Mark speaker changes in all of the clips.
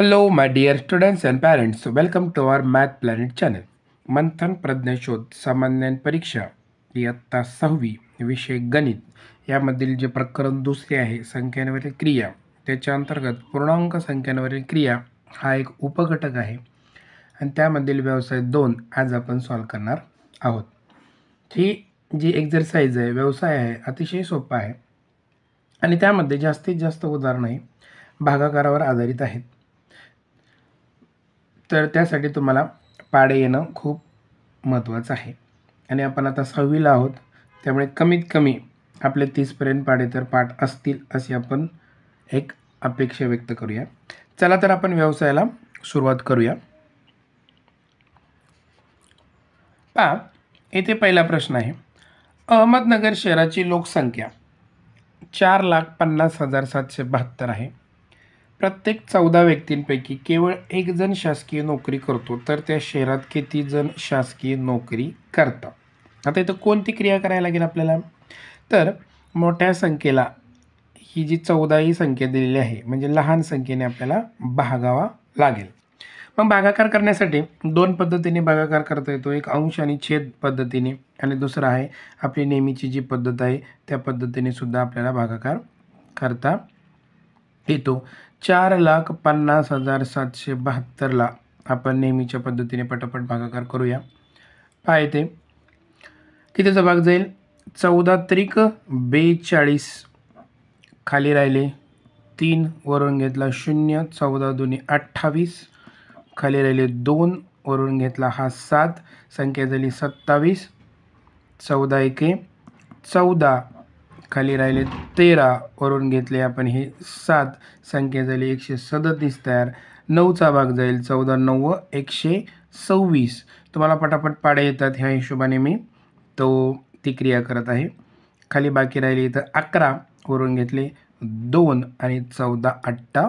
Speaker 1: hello my dear students and parents welcome to our math planet channel Manthan प्रज्ञशोध सामान्य परीक्षा इयत्ता सहावी विषय गणित यामधील जे प्रकरण दुसरे आहे संख्यांवरील क्रिया त्याच्या अंतर्गत पूर्णांक संख्यांवरील क्रिया हा एक उपघटक आहे आणि त्यामधील व्यवसाय दोन आज आपण सॉल्व करणार आहोत ही जी एक्सरसाइज आहे व्यवसाय आहे अतिशय सोपा आहे आणि त्यामध्ये जास्तीत जास्त उदाहरणं भागाकारावर आधारित आहेत तर त्यासाठी तुम्हाला पाढे येणं खूप महत्त्वाचं आहे आणि आपण आता सहावीला आहोत त्यामुळे कमीत कमी आपले तीसपर्यंत पाढे तर पाठ असतील अशी आपण एक अपेक्षा व्यक्त करूया चला तर आपण व्यवसायाला सुरुवात करूया पा येथे पहिला प्रश्न आहे अहमदनगर शहराची लोकसंख्या चार लाख पन्नास हजार सातशे बहात्तर आहे प्रत्येक चौदा व्यक्तींपैकी केवळ एक जण शासकीय नोकरी करतो तर त्या शहरात किती जण शासकीय नोकरी करतात आता इथं कोणती क्रिया करायला लागेल आपल्याला तर मोठ्या संख्येला ही जी चौदा ही संख्या दिलेली आहे म्हणजे लहान संख्येने आपल्याला भागावा लागेल मग भागाकार करण्यासाठी दोन पद्धतीने भागाकार करता येतो एक अंश आणि छेद पद्धतीने आणि दुसरा आहे आपली नेहमीची जी पद्धत आहे त्या पद्धतीने सुद्धा आपल्याला भागाकार करता येतो चार लाख पन्नास हजार सातशे बहात्तरला आपण नेहमीच्या पद्धतीने पटापट भागाकार करूया पाय ते कितीचा भाग जाईल चौदा त्रिक बेचाळीस खाली राहिले तीन वरून घेतला शून्य चौदा दोन्ही अठ्ठावीस खाली राहिले दोन वरून घेतला हा सात संख्या झाली सत्तावीस चौदा एके चौदा खाली राहिले तेरा वरून घेतले आपण हे सात संख्या झाली एकशे सदतीस तयार नऊचा भाग जाईल चौदा नऊ एकशे सव्वीस तुम्हाला पटापट पाड्या येतात ह्या हिशोबाने मी तो ती क्रिया करत आहे खाली बाकी राहिली इथं अकरा वरून घेतले दोन आणि चौदा अठ्ठा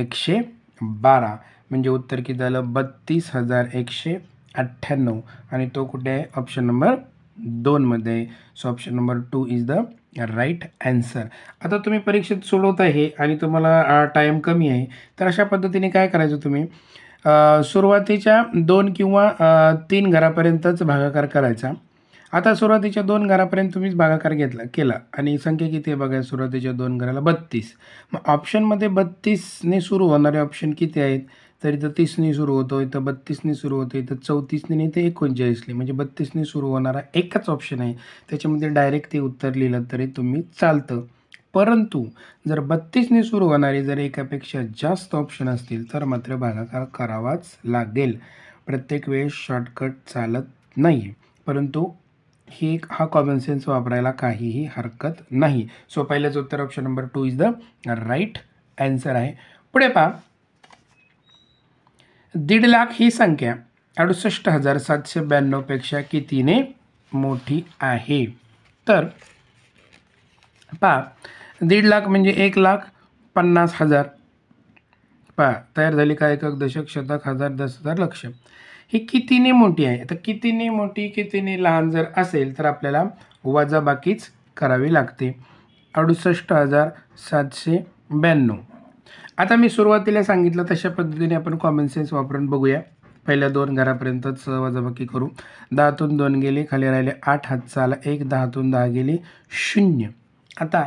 Speaker 1: एकशे बारा म्हणजे उत्तर किती झालं बत्तीस हजार एकशे अठ्ठ्याण्णव आणि तो कुठे आहे ऑप्शन नंबर दोनमध्ये so option number two is the right answer आता तुम्ही परीक्षेत सोडवत आहे आणि तुम्हाला टाईम कमी आहे तर अशा पद्धतीने काय करायचं तुम्ही सुरुवातीच्या दोन किंवा तीन घरापर्यंतच भागाकार करायचा आता सुरुवातीच्या दोन घरापर्यंत तुम्हीच भागाकार घेतला केला आणि संख्या किती आहे बघा सुरुवातीच्या दोन घराला बत्तीस मग ऑप्शनमध्ये बत्तीसने सुरू होणारे ऑप्शन किती आहेत तर इथं तीसनी सुरू होतो इथं बत्तीसने सुरू होतं इथं चौतीसने नाही तर एकोणचाळीसने म्हणजे बत्तीसने सुरू होणारा एकच ऑप्शन आहे त्याच्यामध्ये डायरेक्ट ते उत्तर लिहिलं तरी तुम्ही चालतं परंतु जर बत्तीसने सुरू होणारी जर एकापेक्षा जास्त ऑप्शन असतील तर मात्र भागाकार करावाच लागेल प्रत्येक वेळेस शॉर्टकट चालत नाही परंतु ही एक हा कॉमन सेन्स वापरायला काहीही हरकत नाही सो पहिल्याच उत्तर option number two is the right answer आहे पुढे पहा दीड लाख ही संख्या अडुसष्ट हजार सातशे ब्याण्णवपेक्षा कितीने मोठी आहे तर पा दीड लाख म्हणजे एक लाख पन्नास हजार पा तयार झाली का एकक दशक शतक हजार दस हजार लक्ष ही कितीने मोठी आहे तर कितीने मोठी कितीने लहान जर असेल तर आपल्याला वजाबाकीच करावी लागते अडुसष्ट हजार सातशे ब्याण्णव आता मी सुरुवातीला सांगितलं तशा पद्धतीने आपण कॉमन सेन्स वापरून बघूया पहिल्या दोन घरापर्यंतच वजाबाकी करू दहातून दोन गेले खाली राहिले आठ हात आला एक दहातून दहा गेले शून्य आता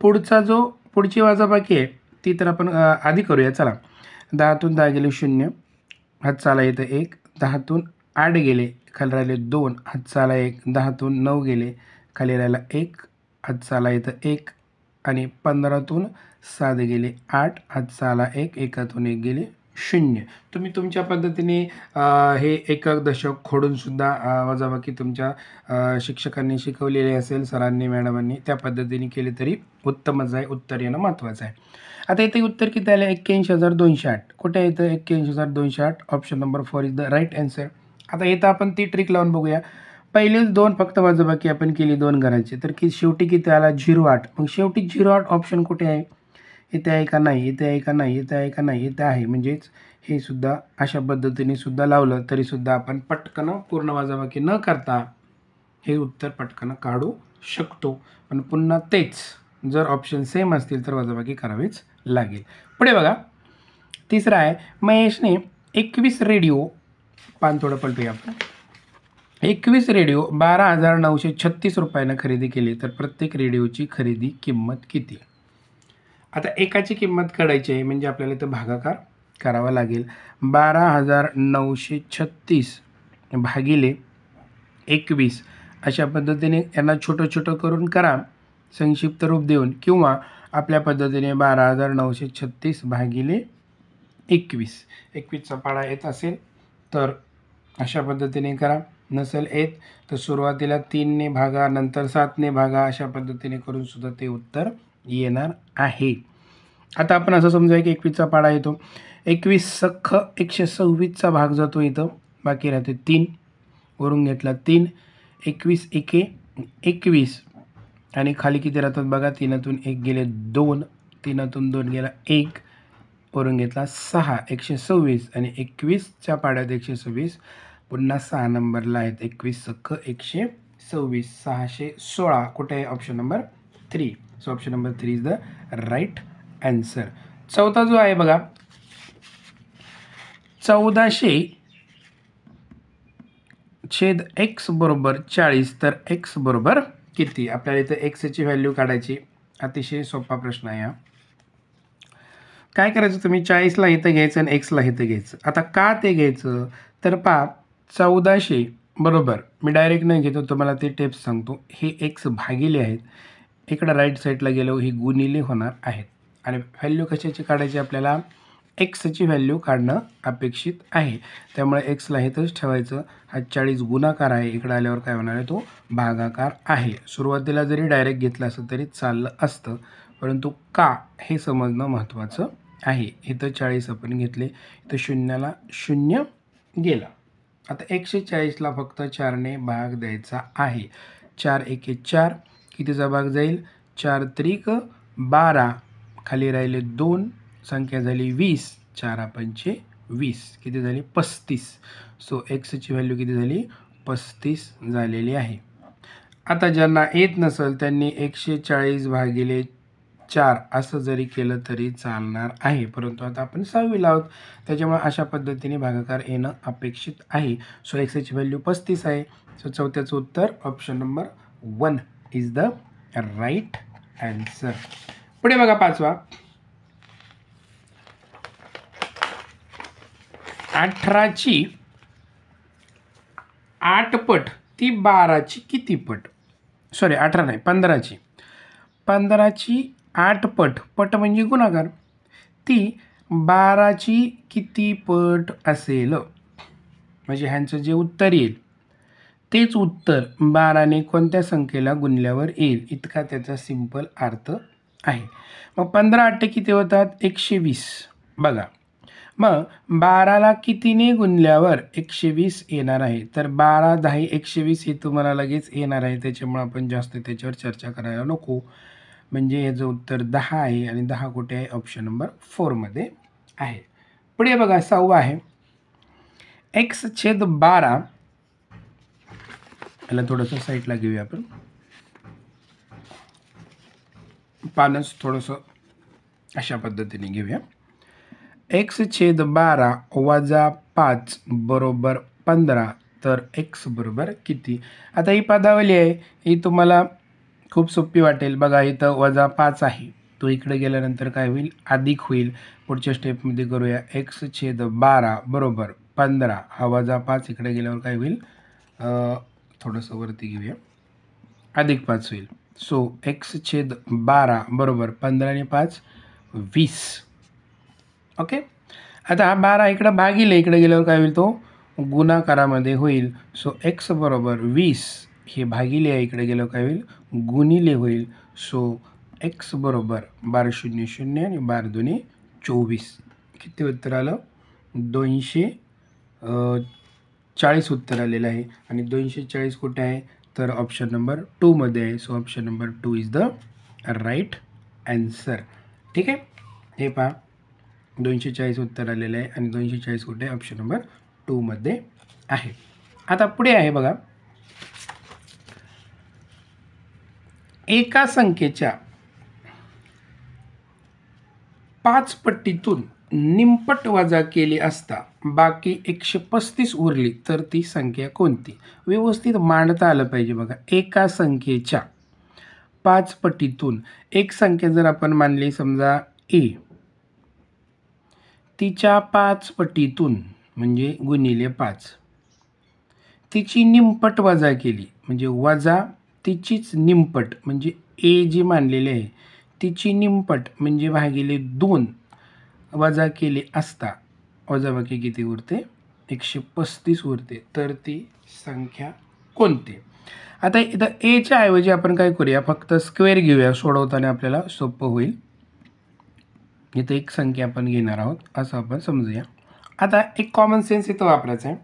Speaker 1: पुढचा जो पुढची वजाबाकी आहे ती तर आपण आधी करूया चला दहातून दहा गेले शून्य हातचाला चाला येतं एक दहातून आठ गेले खाली राहिले दोन हातचाला चाला एक दहातून नऊ गेले खाली राहिला एक हातचाला चाला येतं एक आणि पंधरातून सात गेले आठ आज सहाला एक एकातून एक गेले शून्य तुम्ही तुमच्या पद्धतीने हे एकक दशक खोडूनसुद्धा वजाबाकी तुमच्या शिक्षकांनी शिकवलेले असेल सरांनी मॅडमांनी त्या पद्धतीने केले तरी उत्तमच आहे उत्तर येणं महत्त्वाचं आहे आता इथे उत्तर किती आलं एक्क्याऐंशी हजार दोनशे आठ कुठे येतं एक्क्याऐंशी हजार दोनशे आठ option number four is the right answer आता येतं आपण ती ट्रिक लावून बघूया पहिलेच दोन फक्त वजाबाकी आपण केली दोन घरांची तर की शेवटी किती आला झिरो आठ मग शेवटी झिरो आठ ऑप्शन कुठे आहे इथे आहे का नाही इथे आहे का नाही इथे आहे का नाही इथे आहे म्हणजेच हे सुद्धा अशा पद्धतीने सुद्धा लावलं तरीसुद्धा आपण पटकन पूर्ण वाजाबाकी न करता हे उत्तर पटकन काढू शकतो पण पुन्हा तेच जर ऑप्शन सेम असतील तर वाजाबाकी करावीच लागेल पुढे बघा तिसरा आहे महेशने एकवीस रेडिओ पान थोडं पलटूया आपण एकवीस रेडिओ बारा हजार नऊशे छत्तीस रुपयानं खरेदी केली तर प्रत्येक रेडिओची खरेदी किंमत किती आता एकाची किंमत काढायची आहे म्हणजे आपल्याला इथं भागाकार करावा लागेल बारा हजार नऊशे छत्तीस भागिले एकवीस अशा पद्धतीने यांना छोटं छोटं करून करा संक्षिप्त रूप देऊन किंवा आपल्या पद्धतीने बारा हजार नऊशे छत्तीस भागिले एकवीस एकवीसचा पाडा येत असेल तर अशा पद्धतीने करा नसेल येत तर सुरुवातीला तीनने भागा नंतर सातने भागा अशा पद्धतीने करून सुद्धा ते उत्तर येणार आहे आता आपण असं समजूया की एकवीसचा पाडा येतो एकवीस सख्ख एकशे सव्वीसचा भाग जातो इथं बाकी राहते तीन वरून घेतला तीन एकवीस एके एकवीस आणि खाली किती राहतात बघा तीनातून एक गेले दोन तीनातून दोन गेला एक वरून घेतला सहा एकशे सव्वीस आणि एकवीसच्या पाड्यात एकशे सव्वीस पुन्हा सहा नंबरला आहेत एकवीस सख्ख एकशे सव्वीस सहाशे सोळा कुठे आहे option number three so option number three is the right answer चौथा जो आहे बघा चौदाशे छेद एक्स बरोबर चाळीस तर एक्स बरोबर किती आपल्याला इथं ची व्हॅल्यू काढायची अतिशय सोपा प्रश्न आहे हा काय करायचं तुम्ही चाळीसला इथं घ्यायचं आणि एक्सला इथं घ्यायचं आता का ते घ्यायचं तर पा चौदाशे बरोबर मी डायरेक्ट नाही घेतो तुम्हाला ते टेप्स सांगतो हे एक्स भागिले आहेत इकडं राईट साईडला गेलो ही गुणिले होणार आहेत आणि व्हॅल्यू कशाची काढायची आपल्याला एक्सची व्हॅल्यू काढणं अपेक्षित आहे त्यामुळे एक्सला तरच ठेवायचं हा चाळीस गुणाकार आहे इकडं आल्यावर काय होणार आहे तो भागाकार आहे सुरुवातीला जरी डायरेक्ट घेतला असं तरी चाललं असतं परंतु का हे समजणं महत्त्वाचं आहे इथं चाळीस आपण घेतले इथं शून्याला शून्य गेला आता एकशे चाळीसला फक्त चारने भाग द्यायचा आहे चार एके चार कितीचा भाग जाईल चार त्रिक बारा खाली राहिले दोन संख्या झाली वीस चार पंचे वीस किती झाली पस्तीस सो एक्सची व्हॅल्यू किती झाली पस्तीस झालेली आहे आता ज्यांना येत नसेल त्यांनी एकशे चाळीस भागिले चार असं जरी केलं तरी चालणार आहे परंतु आता आपण सहावी आहोत त्याच्यामुळे अशा पद्धतीने भागाकार येणं अपेक्षित आहे सो एक्सची व्हॅल्यू पस्तीस आहे सो चौथ्याचं उत्तर option number one is the right answer पुढे बघा पाचवा अठराची आठ पट ती बाराची किती पट सॉरी अठरा नाही पंधराची पंधराची आठ पट पट म्हणजे गुणाकार ती बाराची किती पट असेल म्हणजे ह्यांचं जे उत्तर येईल तेच उत्तर बाराने कोणत्या संख्येला गुणल्यावर येईल इतका त्याचा सिंपल अर्थ आहे मग पंधरा अट्टे किती होतात एकशे वीस बघा मग बाराला कितीने गुणल्यावर एकशे वीस येणार आहे तर बारा दहा एकशे वीस हे तुम्हाला लगेच येणार आहे त्याच्यामुळे आपण जास्त त्याच्यावर चर्चा करायला नको म्हणजे याचं उत्तर दहा आहे आणि दहा कुठे आहे ऑप्शन नंबर फोरमध्ये आहे पुढे बघा सहावा आहे एक्स छेद बारा याला थोडंसं साईडला घेऊया आपण पानस थोडंसं अशा पद्धतीने घेऊया एक्स छेद बारा वजा पाच बरोबर पंधरा तर एक्स बरोबर किती आता ही पदावली आहे ही तुम्हाला खूप सोपी वाटेल बघा इथं वजा पाच आहे तो इकडे गेल्यानंतर काय होईल अधिक होईल पुढच्या स्टेपमध्ये करूया एक्स छेद बारा बरोबर पंधरा हा वजा पाच इकडे गेल्यावर काय होईल थोडंसं वरती घेऊया अधिक पाच होईल सो एक्स छेद बारा बरोबर पंधरा आणि पाच वीस ओके आता हा बारा इकडं भागिले इकडे गेल्यावर काय होईल तो गुणाकारामध्ये होईल सो एक्स बरोबर वीस हे भागिले आहे इकडे गेल्यावर काय होईल गुणिले होईल सो एक्स बरोबर बारा शून्य शून्य आणि बारा दोन्ही चोवीस किती उत्तर आलं दोनशे चाळीस उत्तर आलेलं आहे आणि दोनशे चाळीस कुठे आहे तर ऑप्शन नंबर टूमध्ये आहे so option number two is the right answer ठीक आहे हे पहा दोनशे चाळीस उत्तर आलेलं आहे आणि दोनशे चाळीस कुठे ऑप्शन नंबर टूमध्ये आहे आता पुढे आहे बघा एका संख्येच्या पाच पट्टीतून निंपट वजा केली असता बाकी एकशे पस्तीस उरली तर ती संख्या कोणती व्यवस्थित मांडता आलं पाहिजे बघा एका संख्येच्या पाच पटीतून एक संख्या जर आपण मानली समजा ए तिच्या पाच पटीतून म्हणजे गुणिले पाच तिची निंपट वजा केली म्हणजे वजा तिचीच निंपट म्हणजे ए जी मानलेली आहे तिची निंपट म्हणजे भागिले दोन वजा केली असता वजाबाकी किती उरते एकशे पस्तीस उरते तर ती संख्या कोणती आता इथं एच्या ऐवजी आपण काय करूया फक्त स्क्वेअर घेऊया सोडवताना आपल्याला सोपं होईल इथं एक संख्या आपण घेणार आहोत असं आपण समजूया आता एक कॉमन सेन्स इथं वापरायचा आहे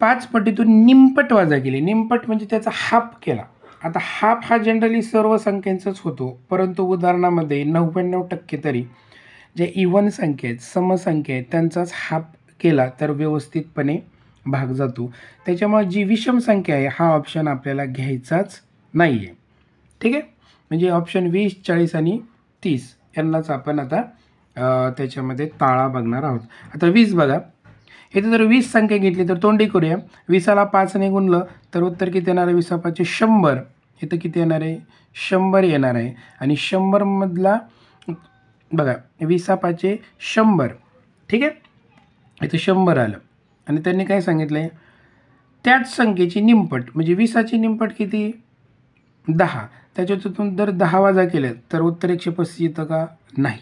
Speaker 1: पाच पटीतून निमपट वाजा केली निंपट म्हणजे त्याचा हाफ केला आता हाफ हा जनरली सर्व संख्यांचाच होतो परंतु उदाहरणामध्ये नव्याण्णव टक्के तरी जे इवन संख्या आहेत समसंख्या आहेत त्यांचाच हाप केला तर व्यवस्थितपणे भाग जातो त्याच्यामुळे जी विषम संख्या आहे हा ऑप्शन आपल्याला घ्यायचाच नाही आहे ठीक आहे म्हणजे ऑप्शन वीस चाळीस आणि तीस यांनाच आपण आता त्याच्यामध्ये ताळा बघणार आहोत आता वीस बघा इथे जर वीस संख्या घेतली तर तोंडी करूया विसाला पाचने गुणलं तर उत्तर किती येणार आहे विसापाचे शंभर इथं किती येणार आहे शंभर येणार आहे आणि शंभरमधला बघा विसा पाचे शंभर ठीक आहे इथं शंभर आलं आणि त्यांनी काय सांगितलं आहे त्याच संख्येची निंपट म्हणजे विसाची निंपट किती दहा त्याच्यातून जर दहा वाजा केल्या तर उत्तर एकशे पस्तीस येतं का नाही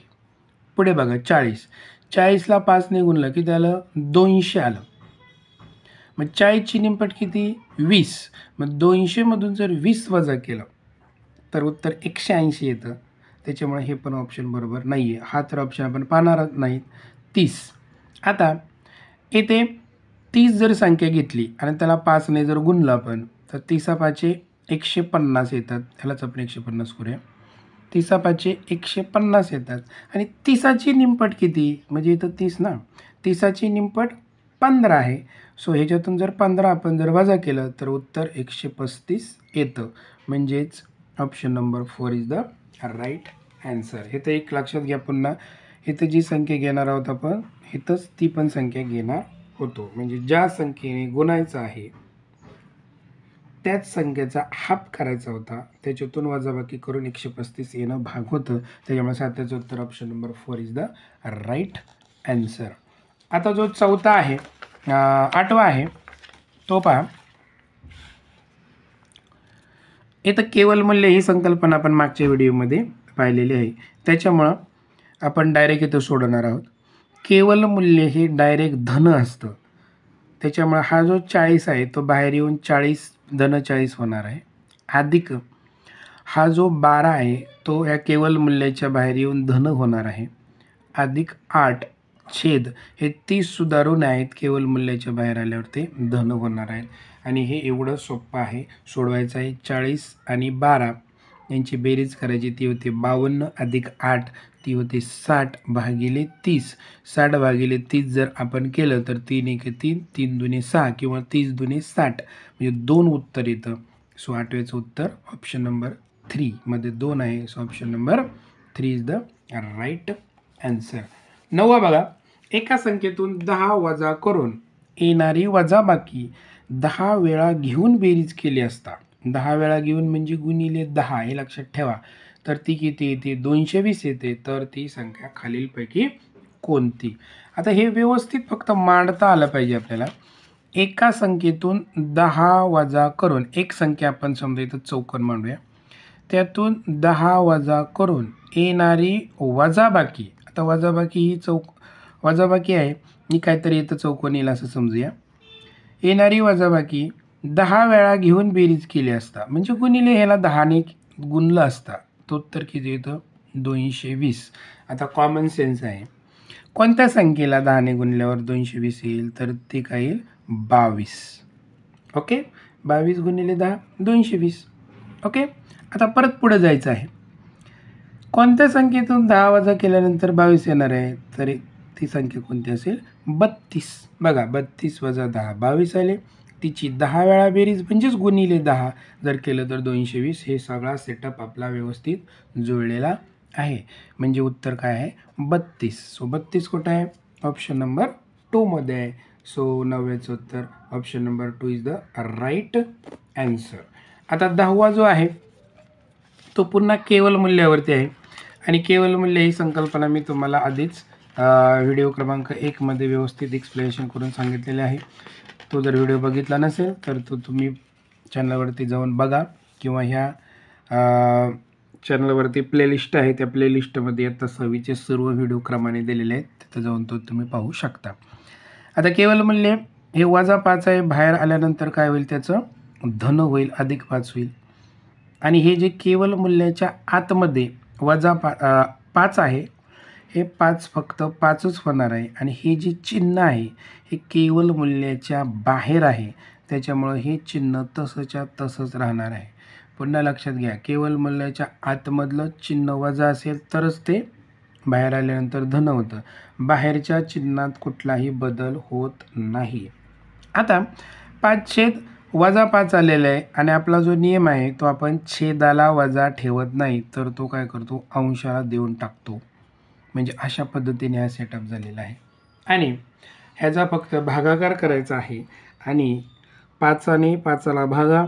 Speaker 1: पुढे बघा चाळीस चाळीसला पाच निघून की त्याला दोनशे आलं मग चाळीसची निंपट किती वीस मग दोनशेमधून जर वीस वजा केलं तर उत्तर एकशे ऐंशी येतं त्याच्यामुळे हे पण ऑप्शन बरोबर नाही आहे हा तर ऑप्शन आपण पाहणार नाहीत तीस आता इथे तीस जर संख्या घेतली आणि त्याला पाचने जर गुणलं आपण तर तिसा पाचे एकशे पन्नास येतात ह्यालाच आपण एकशे पन्नास करूया तिसा पाचे एकशे पन्नास येतात आणि तिसाची निंपट किती म्हणजे इथं तीस ना तिसाची निंपट पंधरा आहे सो ह्याच्यातून जर पंधरा आपण जर वजा केलं तर उत्तर एकशे पस्तीस येतं म्हणजेच option number four is the right answer हे तर एक लक्षात घ्या पुन्हा इथं जी संख्या घेणार आहोत आपण इथंच ती पण संख्या घेणार होतो म्हणजे ज्या संख्येने गुणायचं आहे त्याच संख्येचा हाफ करायचा होता त्याच्यातून वजाबाकी करून एकशे पस्तीस येणं भाग होतं त्याच्यामुळे सात्याचं उत्तर option number four is the right answer आता जो चौथा आहे आठवा आहे तो पहा इथं केवल मूल्य ही संकल्पना आपण मागच्या व्हिडिओमध्ये पाहिलेली आहे त्याच्यामुळं आपण डायरेक्ट इथं सोडवणार आहोत केवल मूल्य हे डायरेक्ट धन असतं त्याच्यामुळं हा जो चाळीस आहे तो बाहेर येऊन चाळीस धन चाळीस होणार आहे अधिक हा जो बारा आहे तो या केवल मूल्याच्या बाहेर येऊन धन होणार आहे अधिक आठ छेद हे तीस सुधारून आहेत केवल मूल्याच्या बाहेर आल्यावर ते धन होणार आहेत आणि हे एवढं सोपं आहे सोडवायचं आहे चाळीस आणि बारा यांची बेरीज करायची ती होते बावन्न अधिक आठ ती होते साठ भागिले तीस साठ भागिले तीस जर आपण केलं तर तीन एक तीन तीन दुने सहा किंवा तीस दुने साठ म्हणजे दोन उत्तर येतं सो आठव्याचं उत्तर ऑप्शन नंबर थ्रीमध्ये दोन आहे so option number three is the right answer नववा बघा एका संख्येतून दहा वजा करून येणारी वजाबाकी दहा वेळा घेऊन बेरीज केली असता दहा वेळा घेऊन म्हणजे गुणिले दहा हे लक्षात ठेवा तर ती किती येते दोनशे वीस येते तर ती संख्या खालीलपैकी कोणती आता हे व्यवस्थित फक्त मांडता आलं पाहिजे आपल्याला एका संख्येतून दहा वजा करून एक संख्या आपण समजा इथं चौकन मांडूया त्यातून दहा वजा करून येणारी वजाबाकी आता वजाबाकी ही चौक वजाबाकी आहे मी काहीतरी इथं चौकन येईल असं समजूया येणारी वजाबाकी दहा वेळा घेऊन बेरीज केली असता म्हणजे गुणिले ह्याला दहाने गुणलं असता तो उत्तर किती येतं दोनशे वीस आता कॉमन सेन्स आहे कोणत्या संख्येला दहाने गुणल्यावर दोनशे वीस येईल तर ते काय येईल बावीस ओके बावीस गुणिले दहा दोनशे वीस ओके आता परत पुढे जायचं आहे कोणत्या संख्येतून दहा वजा केल्यानंतर बावीस येणार आहे तरी ती संख्या कोणती असेल बत्तीस बघा बत्तीस वजा दहा बावीस आले तिची दहा वेळा बेरीज म्हणजेच गुणिले दहा जर केलं तर दोनशे वीस हे सगळा सेटअप आपला व्यवस्थित जुळलेला आहे म्हणजे उत्तर काय आहे बत्तीस सो बत्तीस कुठं आहे ऑप्शन नंबर टूमध्ये आहे सो नव्याचं उत्तर option number two is the right answer आता दहावा जो आहे तो पुन्हा केवल मूल्यावरती आहे आणि केवल मूल्य ही संकल्पना मी तुम्हाला आधीच व्हिडिओ क्रमांक एकमध्ये व्यवस्थित एक्सप्लेनेशन करून सांगितलेले आहे तो जर व्हिडिओ बघितला नसेल तर तो तुम्ही चॅनलवरती जाऊन बघा किंवा ह्या चॅनलवरती प्लेलिस्ट आहे त्या प्लेलिस्टमध्ये आता सवीचे सर्व व्हिडिओ क्रमाने दिलेले आहेत तिथं जाऊन तो तुम्ही पाहू शकता आता केवल मूल्य हे वजा पाच आहे बाहेर आल्यानंतर काय होईल त्याचं धन होईल अधिक पाच होईल आणि हे जे केवल मूल्याच्या आतमध्ये वजा पा पाच आहे हे पाच फक्त पाचच होणार आहे आणि हे जे चिन्ह आहे हे केवल मूल्याच्या बाहेर आहे त्याच्यामुळं हे चिन्ह तसंच्या तसंच राहणार आहे पुन्हा लक्षात घ्या केवल मूल्याच्या आतमधलं चिन्ह वजा असेल तरच ते बाहेर आल्यानंतर धन होतं बाहेरच्या चिन्हात कुठलाही बदल होत नाही आता पाच छेद वजा पाच आलेला आहे आणि आपला जो नियम आहे तो आपण छेदाला वजा ठेवत नाही तर तो काय करतो अंशाला देऊन टाकतो म्हणजे अशा पद्धतीने हा सेटअप झालेला आहे आणि ह्याचा फक्त भागाकार करायचा आहे आणि पाचाने पाचाला भागा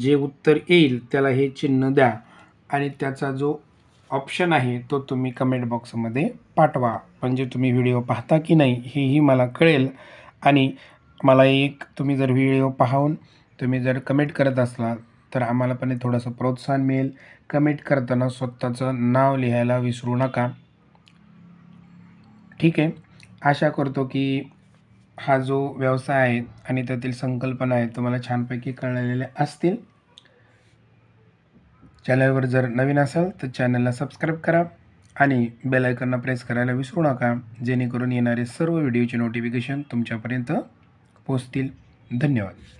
Speaker 1: जे उत्तर येईल त्याला हे चिन्ह द्या आणि त्याचा जो ऑप्शन आहे तो तुम्ही कमेंट बॉक्समध्ये पाठवा म्हणजे तुम्ही व्हिडिओ पाहता की नाही हेही मला कळेल आणि मला एक तुम्ही जर व्हिडिओ पाहून तुम्ही जर कमेंट करत असला तर आम्हाला पण थोडंसं प्रोत्साहन मिळेल कमेंट करताना स्वतःचं नाव लिहायला विसरू नका ठीक आहे आशा करतो की हा जो व्यवसाय आहे आणि त्यातील संकल्पना आहे तुम्हाला छानपैकी कळलेल्या असतील चॅनलवर जर नवीन असाल तर चॅनलला सबस्क्राईब करा आणि बेलायकनला प्रेस करायला विसरू नका जेणेकरून येणारे सर्व व्हिडिओचे नोटिफिकेशन तुमच्यापर्यंत पोचतील धन्यवाद